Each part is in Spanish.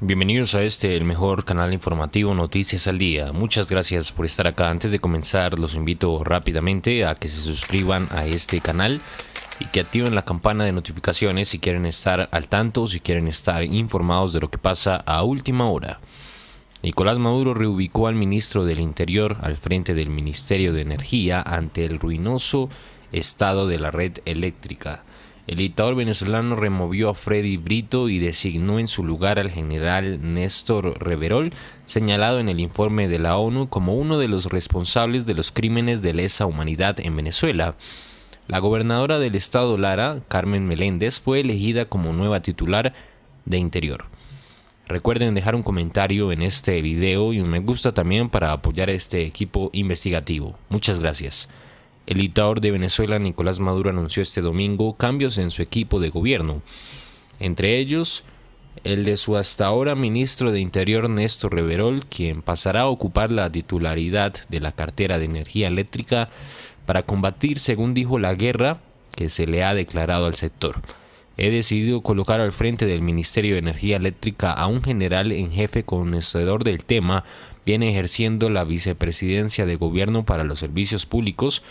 Bienvenidos a este, el mejor canal informativo Noticias al Día. Muchas gracias por estar acá. Antes de comenzar, los invito rápidamente a que se suscriban a este canal y que activen la campana de notificaciones si quieren estar al tanto, si quieren estar informados de lo que pasa a última hora. Nicolás Maduro reubicó al ministro del Interior al frente del Ministerio de Energía ante el ruinoso estado de la red eléctrica. El dictador venezolano removió a Freddy Brito y designó en su lugar al general Néstor Reverol, señalado en el informe de la ONU como uno de los responsables de los crímenes de lesa humanidad en Venezuela. La gobernadora del estado Lara, Carmen Meléndez, fue elegida como nueva titular de Interior. Recuerden dejar un comentario en este video y un me gusta también para apoyar a este equipo investigativo. Muchas gracias. El dictador de Venezuela, Nicolás Maduro, anunció este domingo cambios en su equipo de gobierno, entre ellos el de su hasta ahora ministro de Interior Néstor Reverol, quien pasará a ocupar la titularidad de la cartera de energía eléctrica para combatir, según dijo, la guerra que se le ha declarado al sector. He decidido colocar al frente del Ministerio de Energía Eléctrica a un general en jefe conocedor del tema viene ejerciendo la vicepresidencia de gobierno para los servicios públicos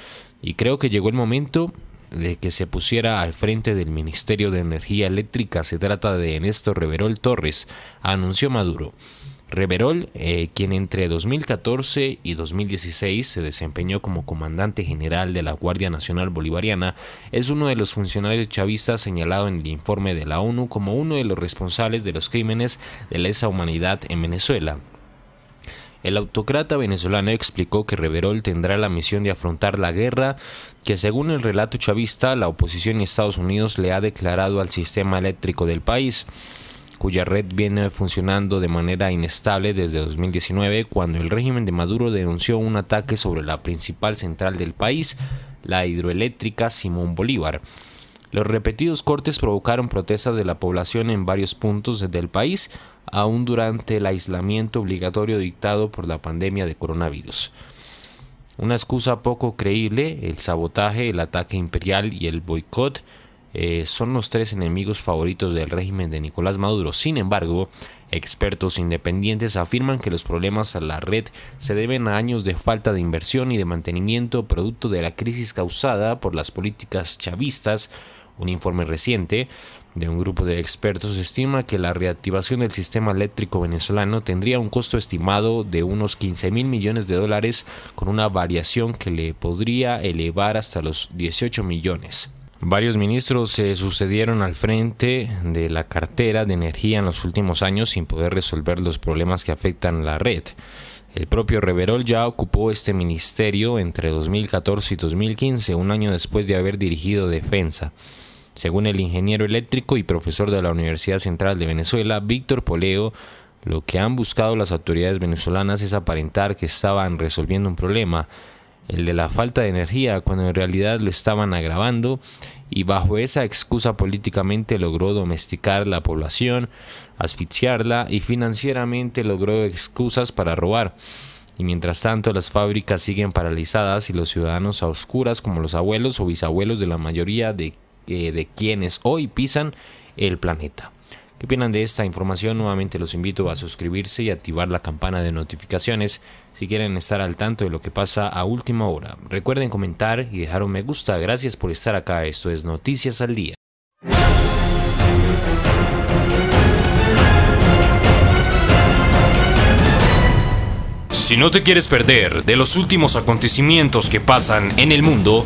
y creo que llegó el momento de que se pusiera al frente del Ministerio de Energía Eléctrica. Se trata de Ernesto Reverol Torres, anunció Maduro. Reverol, eh, quien entre 2014 y 2016 se desempeñó como comandante general de la Guardia Nacional Bolivariana, es uno de los funcionarios chavistas señalado en el informe de la ONU como uno de los responsables de los crímenes de lesa humanidad en Venezuela. El autócrata venezolano explicó que Reverol tendrá la misión de afrontar la guerra que según el relato chavista la oposición y Estados Unidos le ha declarado al sistema eléctrico del país cuya red viene funcionando de manera inestable desde 2019 cuando el régimen de Maduro denunció un ataque sobre la principal central del país, la hidroeléctrica Simón Bolívar. Los repetidos cortes provocaron protestas de la población en varios puntos del país, aún durante el aislamiento obligatorio dictado por la pandemia de coronavirus. Una excusa poco creíble, el sabotaje, el ataque imperial y el boicot eh, son los tres enemigos favoritos del régimen de Nicolás Maduro. Sin embargo, expertos independientes afirman que los problemas a la red se deben a años de falta de inversión y de mantenimiento producto de la crisis causada por las políticas chavistas un informe reciente de un grupo de expertos estima que la reactivación del sistema eléctrico venezolano tendría un costo estimado de unos 15 mil millones de dólares con una variación que le podría elevar hasta los 18 millones. Varios ministros se sucedieron al frente de la cartera de energía en los últimos años sin poder resolver los problemas que afectan la red. El propio Reverol ya ocupó este ministerio entre 2014 y 2015, un año después de haber dirigido defensa. Según el ingeniero eléctrico y profesor de la Universidad Central de Venezuela, Víctor Poleo, lo que han buscado las autoridades venezolanas es aparentar que estaban resolviendo un problema, el de la falta de energía, cuando en realidad lo estaban agravando y bajo esa excusa políticamente logró domesticar la población, asfixiarla y financieramente logró excusas para robar. Y mientras tanto las fábricas siguen paralizadas y los ciudadanos a oscuras como los abuelos o bisabuelos de la mayoría de eh, de quienes hoy pisan el planeta. ¿Qué opinan de esta información? Nuevamente los invito a suscribirse y activar la campana de notificaciones si quieren estar al tanto de lo que pasa a última hora. Recuerden comentar y dejar un me gusta. Gracias por estar acá. Esto es Noticias al Día. Si no te quieres perder de los últimos acontecimientos que pasan en el mundo,